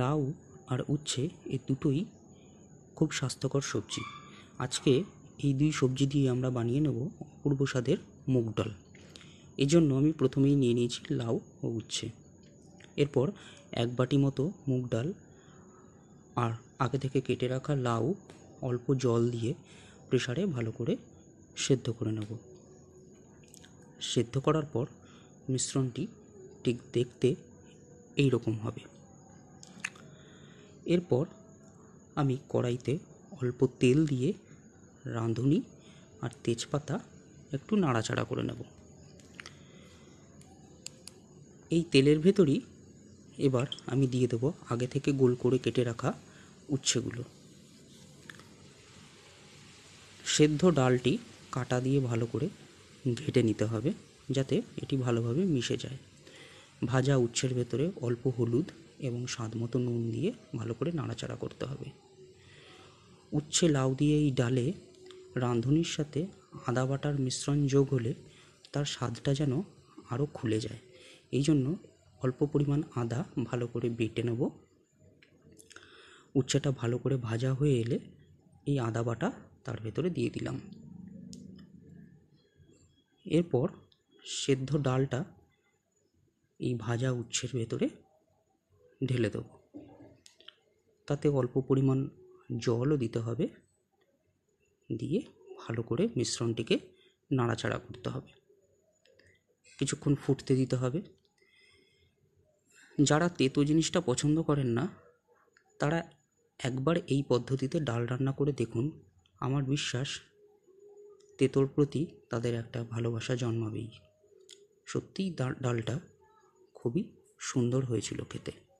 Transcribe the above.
লাউ আর উচ্ছে এ দুটোই খুব স্বাস্থ্যকর সবজি আজকে এই দুই সবজি দিয়ে আমরা বানিয়ে নেব অপূর্ব স্বাদের মুগ ডাল এজন্য আমি প্রথমেই নিয়ে নিয়েছি লাউ ও উচ্ছে এরপর এক বাটি মতো মুগ ডাল আর আগে থেকে কেটে রাখা লাউ অল্প জল দিয়ে প্রেসারে ভালো করে সেদ্ধ করে নেব সেদ্ধ করার পর মিশ্রণটি ঠিক দেখতে এই রকম হবে এরপর আমি কড়াইতে অল্প তেল দিয়ে রাঁধুনি আর তেজপাতা একটু নাড়াচাড়া করে নেব এই তেলের ভেতরই এবার আমি দিয়ে দেবো আগে থেকে গোল করে কেটে রাখা উচ্ছেগুলো সেদ্ধ ডালটি কাটা দিয়ে ভালো করে ঘেটে নিতে হবে যাতে এটি ভালোভাবে মিশে যায় ভাজা উচ্ছের ভেতরে অল্প হলুদ এবং স্বাদ মতো নুন দিয়ে ভালো করে নাড়াচাড়া করতে হবে উচ্ছে লাউ দিয়ে এই ডালে রাঁধুনির সাথে আদা বাটার মিশ্রণ যোগ হলে তার স্বাদটা যেন আরও খুলে যায় এই জন্য অল্প পরিমাণ আদা ভালো করে বেটে নেব উচ্ছেটা ভালো করে ভাজা হয়ে এলে এই আদা বাটা তার ভেতরে দিয়ে দিলাম এরপর সেদ্ধ ডালটা এই ভাজা উচ্ছের ভেতরে ঢেলে দেব তাতে অল্প পরিমাণ জলও দিতে হবে দিয়ে ভালো করে মিশ্রণটিকে নাড়াচাড়া করতে হবে কিছুক্ষণ ফুটতে দিতে হবে যারা তেতো জিনিসটা পছন্দ করেন না তারা একবার এই পদ্ধতিতে ডাল রান্না করে দেখুন আমার বিশ্বাস তেতোর প্রতি তাদের একটা ভালোবাসা জন্মাবেই সত্যিই ডালটা খুবই সুন্দর হয়েছিল খেতে